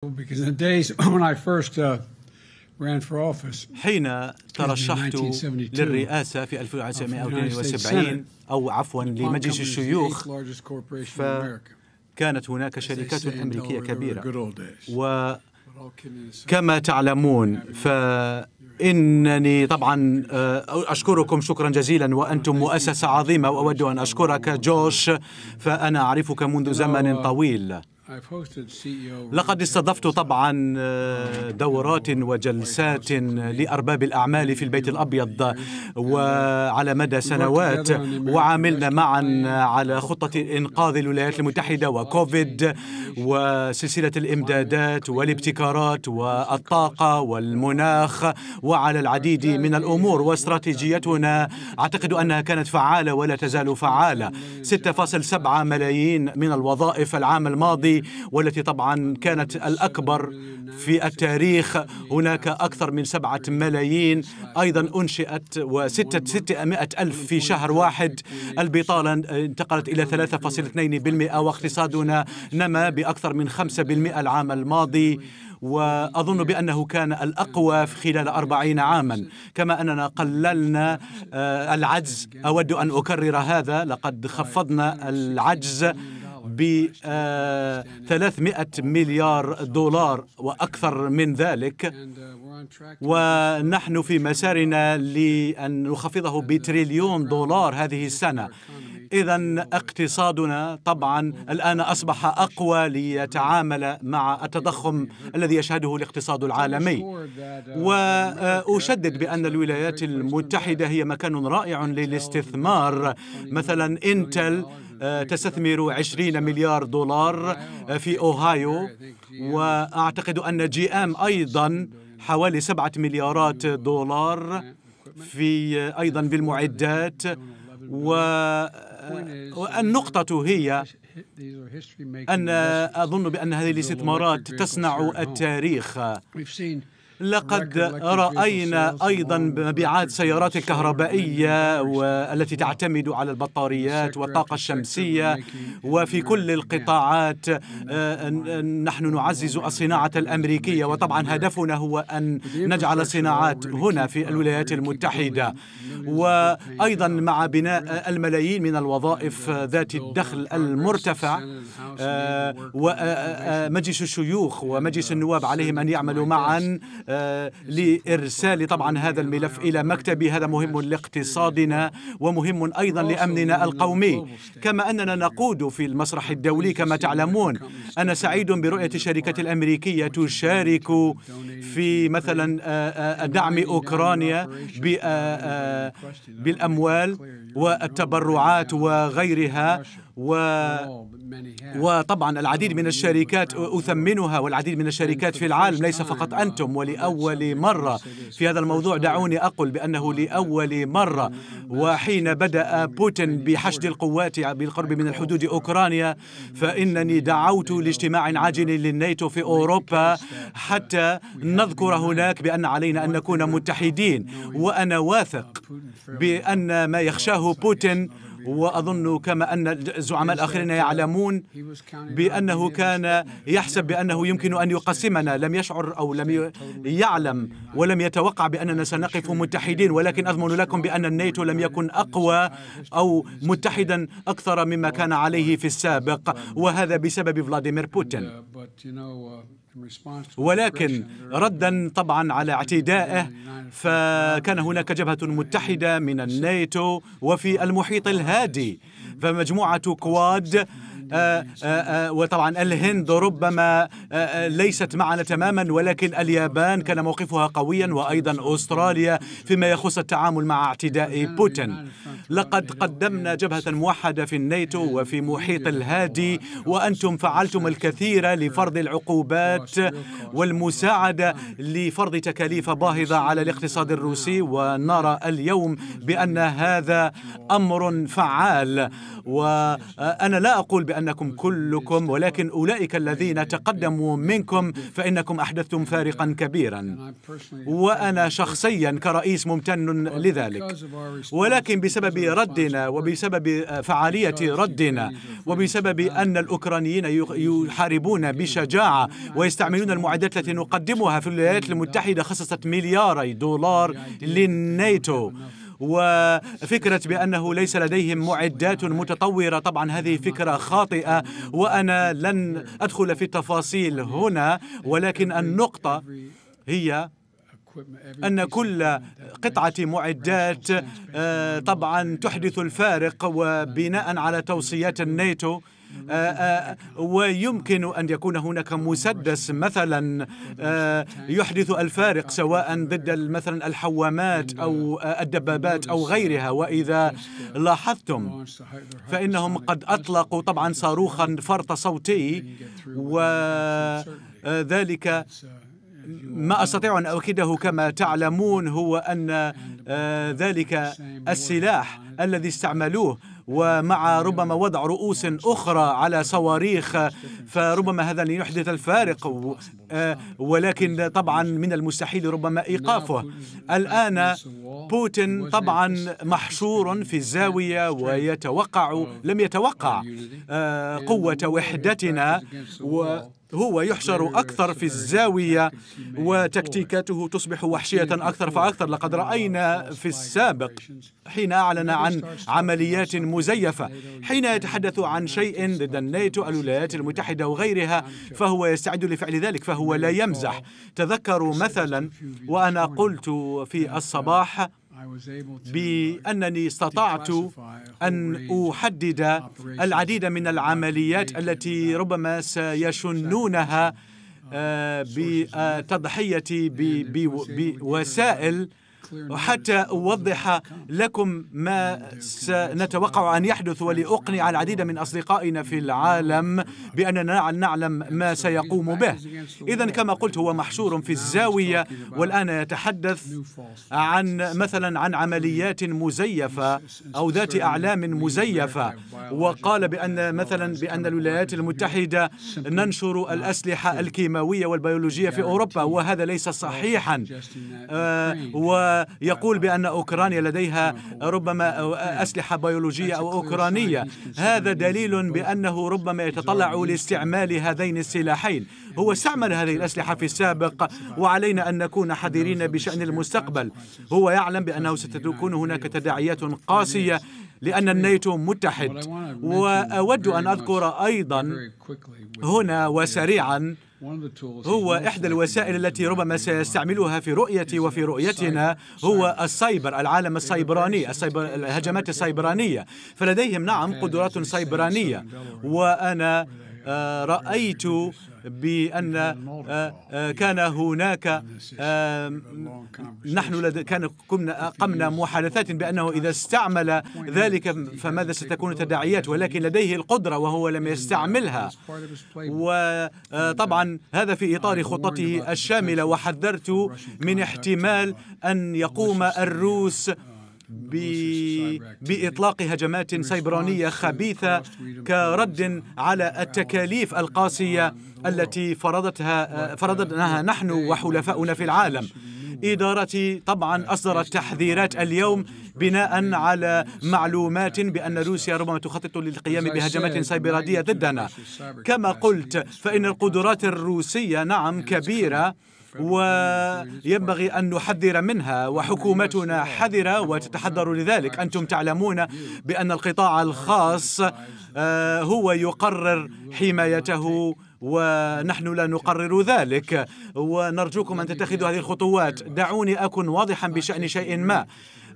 Uh, حين ترشحت للرئاسة في 1972 uh, أو عفوا لمجلس الشيوخ كانت هناك شركات أمريكية كبيرة وكما تعلمون فإنني طبعا آه، أشكركم شكرا جزيلا وأنتم مؤسسة عظيمة وأود أن أشكرك جوش فأنا أعرفك منذ زمن uh, طويل لقد استضفت طبعا آه، دورات وجلسات لأرباب الأعمال في البيت الأبيض وعلى مدى سنوات وعاملنا معا على خطة إنقاذ الولايات المتحدة وكوفيد وسلسلة الإمدادات والابتكارات والطاقة والمناخ وعلى العديد من الأمور واستراتيجيتنا أعتقد أنها كانت فعالة ولا تزال فعالة 6.7 ملايين من الوظائف العام الماضي والتي طبعا كانت الأكبر في التاريخ هناك أكثر من سبعة ملايين أيضا أنشئت وستة ستمائة ألف في شهر واحد البطالة انتقلت إلى 3.2% واقتصادنا نما بأكثر من 5% العام الماضي وأظن بأنه كان الأقوى خلال أربعين عاما كما أننا قللنا آه، العجز أود أن أكرر هذا لقد خفضنا العجز ب 300 آه، مليار دولار وأكثر من ذلك ونحن في مسارنا لأن نخفضه بتريليون دولار هذه السنة إذا اقتصادنا طبعا الآن أصبح أقوى ليتعامل مع التضخم الذي يشهده الاقتصاد العالمي وأشدد بأن الولايات المتحدة هي مكان رائع للاستثمار مثلا إنتل آه، تستثمر 20 مليار دولار آه، في أوهايو وأعتقد أن جي أم أيضا حوالي سبعة مليارات دولار في آه، أيضا بالمعدات والنقطة هي أن أظن بأن هذه الاستثمارات تصنع التاريخ لقد رأينا أيضا مبيعات سيارات الكهربائية والتي تعتمد على البطاريات والطاقة الشمسية وفي كل القطاعات آه، آه، نحن نعزز الصناعة الأمريكية وطبعا هدفنا هو أن نجعل صناعات هنا في الولايات المتحدة وأيضا مع بناء الملايين من الوظائف uh, ذات الدخل المرتفع آه، ومجلس الشيوخ uh, ومجلس النواب عليهم أن يعملوا معا آه، لإرسال طبعا هذا الملف إلى مكتبي هذا مهم لاقتصادنا ومهم أيضا لأمننا القومي كما أننا نقود في المسرح الدولي كما تعلمون أنا سعيد برؤية الشركة الأمريكية تشارك في مثلا آه، آه، دعم أوكرانيا بالأموال والتبرعات وغيرها و oh, وطبعا العديد من الشركات أثمنها والعديد من الشركات في العالم ليس فقط أنتم oh, ولأول مرة في هذا الموضوع دعوني أقول بأنه لأول مرة وحين بدأ بوتين بحشد القوات بالقرب من الحدود أوكرانيا فإنني دعوت لاجتماع عاجل للناتو في أوروبا حتى نذكر هناك بأن علينا أن نكون متحدين وأنا واثق بأن ما يخشاه بوتين وأظن كما أن الزعماء الآخرين يعلمون بأنه كان يحسب بأنه يمكن أن يقسمنا لم يشعر أو لم يعلم ولم يتوقع بأننا سنقف متحدين ولكن أضمن لكم بأن الناتو لم يكن أقوى أو متحدا أكثر مما كان عليه في السابق وهذا بسبب فلاديمير بوتين uh, ولكن ردا طبعا على اعتدائه فكان هناك جبهة متحدة من الناتو وفي المحيط الهادي فمجموعة كواد آه، آه، آه، وطبعا الهند ربما ليست معنا تماما ولكن اليابان كان موقفها قويا وأيضا أستراليا فيما يخص التعامل مع اعتداء بوتين لقد قدمنا جبهة موحدة في الناتو وفي محيط الهادي وأنتم فعلتم الكثير لفرض العقوبات والمساعدة لفرض تكاليف باهظة على الاقتصاد الروسي ونرى اليوم بأن هذا أمر فعال وأنا لا أقول بأن أنكم كلكم ولكن أولئك الذين تقدموا منكم فإنكم أحدثتم فارقا كبيرا وأنا شخصيا كرئيس ممتن لذلك ولكن بسبب ردنا وبسبب آه، فعالية ردنا وبسبب أن الأوكرانيين يحاربون بشجاعة ويستعملون المعدات التي نقدمها في الولايات المتحدة خصصت ملياري دولار للناتو وفكرة بأنه ليس لديهم معدات متطورة طبعا هذه فكرة خاطئة وأنا لن أدخل في التفاصيل هنا ولكن النقطة هي أن كل قطعة معدات آه، طبعا تحدث الفارق وبناء على توصيات الناتو آه، آه، ويمكن أن يكون هناك مسدس مثلا آه، يحدث الفارق سواء ضد مثلا الحوامات أو الدبابات أو غيرها وإذا لاحظتم فإنهم قد أطلقوا طبعا صاروخا فرط صوتي وذلك ما أستطيع أن أؤكده كما تعلمون هو أن ذلك السلاح الذي استعملوه ومع ربما وضع رؤوس أخرى على صواريخ فربما هذا لن يحدث الفارق آه، ولكن طبعا من المستحيل ربما إيقافه الآن بوتين طبعا محشور في الزاوية ويتوقع لم يتوقع آه، قوة وحدتنا و هو يحشر أكثر في الزاوية وتكتيكاته تصبح وحشية أكثر فأكثر لقد رأينا في السابق حين أعلن عن عمليات مزيفة حين يتحدث عن شيء ضد الناتو الولايات المتحدة وغيرها فهو يستعد لفعل ذلك فهو لا يمزح تذكروا مثلا وأنا قلت في الصباح بأنني استطعت أن أحدد العديد من العمليات التي ربما سيشنونها uh, آه، بتضحية بوسائل حتى أوضح لكم ما سنتوقع أن يحدث ولأقنع العديد من أصدقائنا في العالم بأننا نعلم ما سيقوم به إذا كما قلت هو محشور في الزاوية والآن يتحدث عن مثلا عن عمليات مزيفة أو ذات أعلام مزيفة وقال بأن مثلا بأن الولايات المتحدة ننشر الأسلحة الكيماوية والبيولوجية في أوروبا وهذا ليس صحيحا آه يقول بأن أوكرانيا لديها ربما أسلحة بيولوجية أو أوكرانية هذا دليل بأنه ربما يتطلع لاستعمال هذين السلاحين هو استعمل هذه الأسلحة في السابق وعلينا أن نكون حذرين بشأن المستقبل هو يعلم بأنه ستكون هناك تداعيات قاسية لأن الناتو متحد وأود أن أذكر أيضا هنا وسريعا هو إحدى الوسائل التي ربما سيستعملها في رؤيتي وفي رؤيتنا هو السايبر العالم السيبراني السايبر الهجمات السيبرانية فلديهم نعم قدرات سيبرانية وأنا آه، رأيت بأن كان هناك نحن لد... كان قمنا قمنا محادثات بأنه إذا استعمل ذلك فماذا ستكون التداعيات ولكن لديه القدرة وهو لم يستعملها وطبعا هذا في إطار خطته الشاملة وحذرت من احتمال أن يقوم الروس باطلاق هجمات سيبرانيه خبيثه كرد على التكاليف القاسيه التي فرضتها فرضناها نحن وحلفاؤنا في العالم إدارتي طبعا أصدرت تحذيرات اليوم بناء على معلومات بأن روسيا ربما تخطط للقيام بهجمات سيبرانية ضدنا كما قلت فإن القدرات الروسية نعم كبيرة وينبغي أن نحذر منها وحكومتنا حذرة وتتحذر لذلك أنتم تعلمون بأن القطاع الخاص آه، هو يقرر حمايته ونحن لا نقرر ذلك ونرجوكم أن تتخذوا هذه الخطوات دعوني أكون واضحا بشأن شيء ما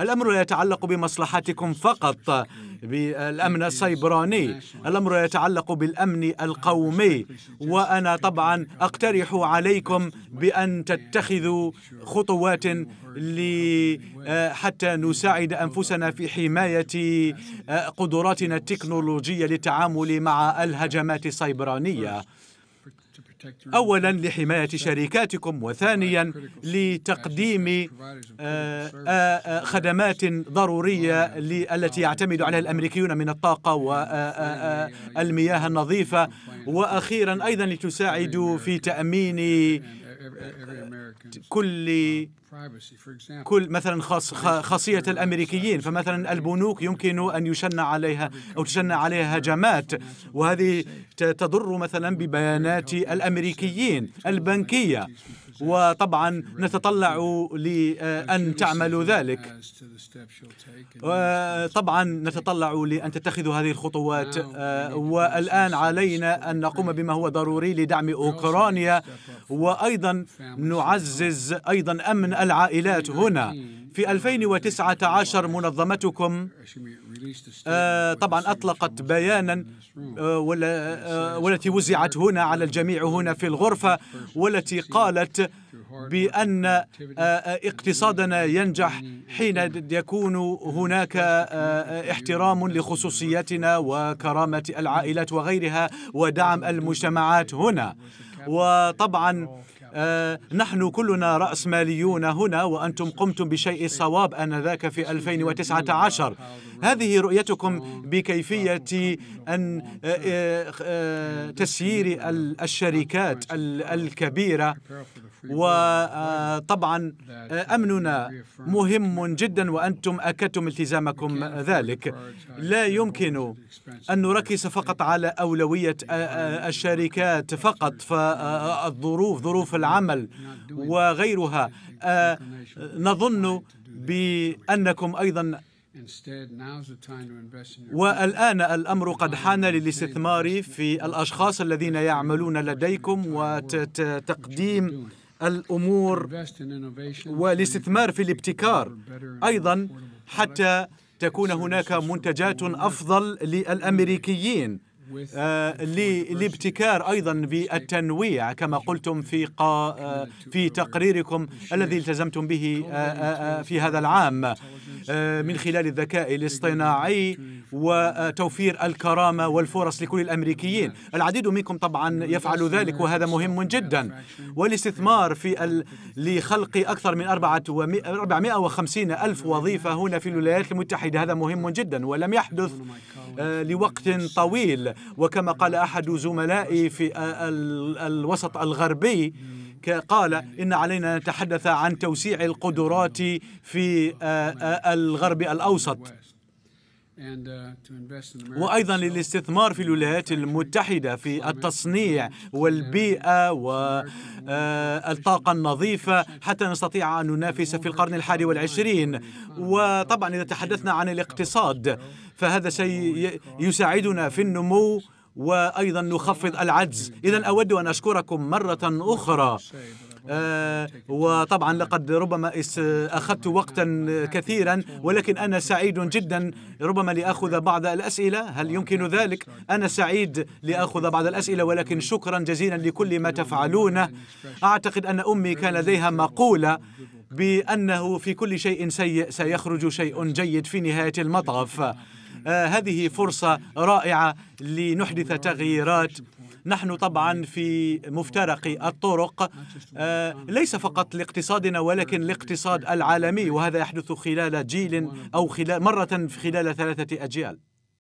الأمر لا يتعلق بمصلحتكم فقط بالأمن السيبراني الأمر يتعلق بالأمن القومي وأنا طبعا أقترح عليكم بأن تتخذوا خطوات آه، حتى نساعد أنفسنا في حماية آه، قدراتنا التكنولوجية للتعامل مع الهجمات السيبرانية اولا لحمايه شركاتكم وثانيا لتقديم خدمات ضروريه التي يعتمد عليها الامريكيون من الطاقه والمياه النظيفه واخيرا ايضا لتساعدوا في تامين كل uh, كل مثلا خاص خاصية الأمريكيين فمثلا البنوك يمكن أن يشنع عليها أو تشنع عليها هجمات وهذه تضر مثلا ببيانات الأمريكيين البنكية وطبعا نتطلع لأن تعملوا ذلك طبعا نتطلع لأن تتخذوا هذه الخطوات والآن علينا أن نقوم بما هو ضروري لدعم أوكرانيا وأيضا نعزز أيضا أمن العائلات هنا في 2019 منظمتكم آه، طبعا أطلقت بيانا آه، آه، والتي وزعت هنا على الجميع هنا في الغرفة والتي قالت بأن اقتصادنا ينجح حين يكون هناك احترام لخصوصيتنا وكرامة العائلات وغيرها ودعم المجتمعات هنا وطبعا آه، نحن كلنا رأسماليون هنا وأنتم قمتم بشيء صواب آنذاك في 2019 هذه رؤيتكم بكيفية أن آه، آه، آه، تسيير الشركات الكبيرة وطبعا أمننا مهم جدا وأنتم أكدتم التزامكم ذلك لا يمكن أن نركز فقط على أولوية الشركات فقط فالظروف ظروف العمل وغيرها نظن بأنكم أيضا والآن الأمر قد حان للاستثمار في الأشخاص الذين يعملون لديكم وتقديم الأمور والاستثمار في الابتكار أيضا حتى تكون هناك منتجات أفضل للأمريكيين للابتكار آه، أيضا بالتنويع كما قلتم في قا آه، في تقريركم الذي التزمتم به آه، في هذا العام من خلال الذكاء الاصطناعي وتوفير الكرامة والفرص لكل الأمريكيين العديد منكم طبعا يفعل ذلك وهذا مهم جدا والاستثمار في ال... لخلق أكثر من 450 ألف وظيفة هنا في الولايات المتحدة هذا مهم جدا ولم يحدث لوقت طويل وكما قال أحد زملائي في الوسط الغربي قال إن علينا نتحدث عن توسيع القدرات في آه، آه، الغرب الأوسط Uh, وايضا للاستثمار في الولايات المتحده في التصنيع والبيئه والطاقه آه، النظيفه حتى نستطيع ان ننافس في القرن الحادي والعشرين وطبعا اذا تحدثنا عن الاقتصاد فهذا سيساعدنا في النمو وايضا نخفض العجز اذا اود ان اشكركم مره اخرى آه، وطبعا لقد ربما أخذت وقتا كثيرا ولكن أنا سعيد جدا ربما لأخذ بعض الأسئلة هل يمكن ذلك؟ أنا سعيد لأخذ بعض الأسئلة ولكن شكرا جزيلا لكل ما تفعلونه أعتقد أن أمي كان لديها مقولة بأنه في كل شيء سيء سيخرج شيء جيد في نهاية المطاف آه هذه فرصة رائعة لنحدث تغييرات نحن طبعا في مفترق الطرق آه، ليس فقط لاقتصادنا ولكن الاقتصاد العالمي وهذا يحدث خلال جيل أو خلال مرة خلال ثلاثة أجيال